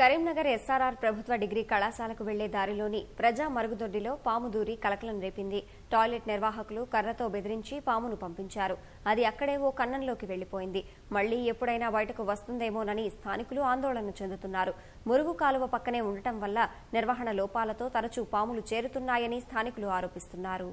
Karimnagar SRR ప్రభుత్వ degree కళాశాలకు వెళ్లే దారిలోని ప్రజా మరుగుదొడ్డిలో పాము దూరి కలకలం రేపింది టాయిలెట్ నిర్వాహకులు కర్రతో బెదిరించి పామును పంపించారు అది అక్కడే ఓ కన్నంలోకి వెళ్లిపోయింది మళ్లీ ఎప్పుడైనా బయటకు వస్తుందేమోనని స్థానికులు ఆందోళన చెందుతున్నారు మురుగు కాలువ పక్కనే ఉండటం వల్ల నిర్వహణ లోపాలతో తరచూ పాములు చేరుతున్నాయని స్థానికులు ఆరోపిస్తున్నారు